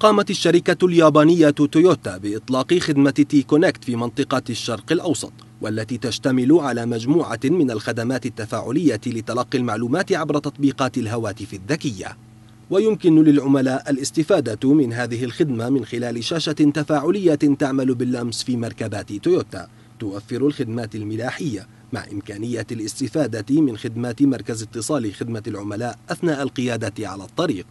قامت الشركة اليابانية تويوتا بإطلاق خدمة تي كونكت في منطقة الشرق الأوسط والتي تشتمل على مجموعة من الخدمات التفاعلية لتلقي المعلومات عبر تطبيقات الهواتف الذكية ويمكن للعملاء الاستفادة من هذه الخدمة من خلال شاشة تفاعلية تعمل باللمس في مركبات تويوتا توفر الخدمات الملاحية مع إمكانية الاستفادة من خدمات مركز اتصال خدمة العملاء أثناء القيادة على الطريق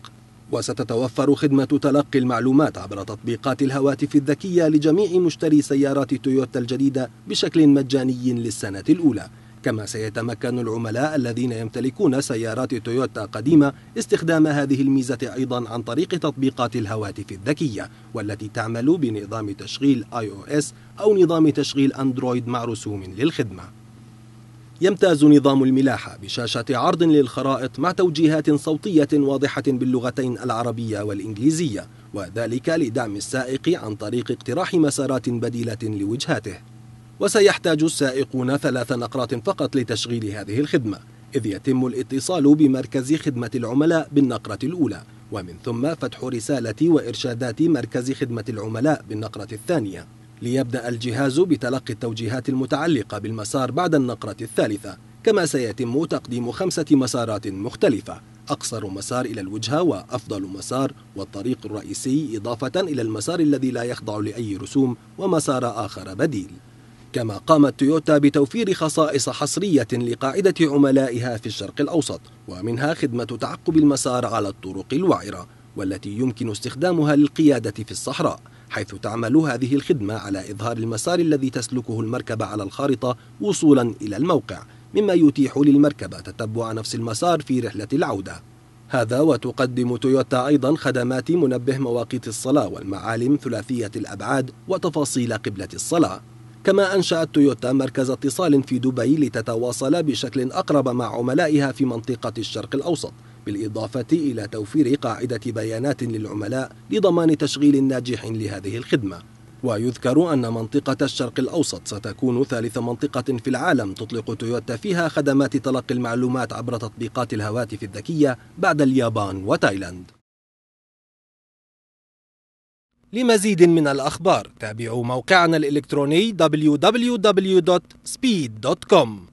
وستتوفر خدمة تلقي المعلومات عبر تطبيقات الهواتف الذكية لجميع مشتري سيارات تويوتا الجديدة بشكل مجاني للسنة الأولى كما سيتمكن العملاء الذين يمتلكون سيارات تويوتا قديمة استخدام هذه الميزة أيضا عن طريق تطبيقات الهواتف الذكية والتي تعمل بنظام تشغيل iOS أو نظام تشغيل أندرويد مع رسوم للخدمة يمتاز نظام الملاحة بشاشة عرض للخرائط مع توجيهات صوتية واضحة باللغتين العربية والإنجليزية وذلك لدعم السائق عن طريق اقتراح مسارات بديلة لوجهاته وسيحتاج السائقون ثلاث نقرات فقط لتشغيل هذه الخدمة إذ يتم الاتصال بمركز خدمة العملاء بالنقرة الأولى ومن ثم فتح رسالة وإرشادات مركز خدمة العملاء بالنقرة الثانية ليبدأ الجهاز بتلقي التوجيهات المتعلقة بالمسار بعد النقرة الثالثة كما سيتم تقديم خمسة مسارات مختلفة أقصر مسار إلى الوجهة وأفضل مسار والطريق الرئيسي إضافة إلى المسار الذي لا يخضع لأي رسوم ومسار آخر بديل كما قامت تويوتا بتوفير خصائص حصرية لقاعدة عملائها في الشرق الأوسط ومنها خدمة تعقب المسار على الطرق الوعرة والتي يمكن استخدامها للقيادة في الصحراء حيث تعمل هذه الخدمة على إظهار المسار الذي تسلكه المركبة على الخارطة وصولا إلى الموقع مما يتيح للمركبة تتبع نفس المسار في رحلة العودة هذا وتقدم تويوتا أيضا خدمات منبه مواقيت الصلاة والمعالم ثلاثية الأبعاد وتفاصيل قبلة الصلاة كما أنشأت تويوتا مركز اتصال في دبي لتتواصل بشكل أقرب مع عملائها في منطقة الشرق الأوسط بالإضافة إلى توفير قاعدة بيانات للعملاء لضمان تشغيل ناجح لهذه الخدمة ويذكر أن منطقة الشرق الأوسط ستكون ثالث منطقة في العالم تطلق تويوتا فيها خدمات تلقي المعلومات عبر تطبيقات الهواتف الذكية بعد اليابان وتايلاند لمزيد من الأخبار تابعوا موقعنا الإلكتروني www.speed.com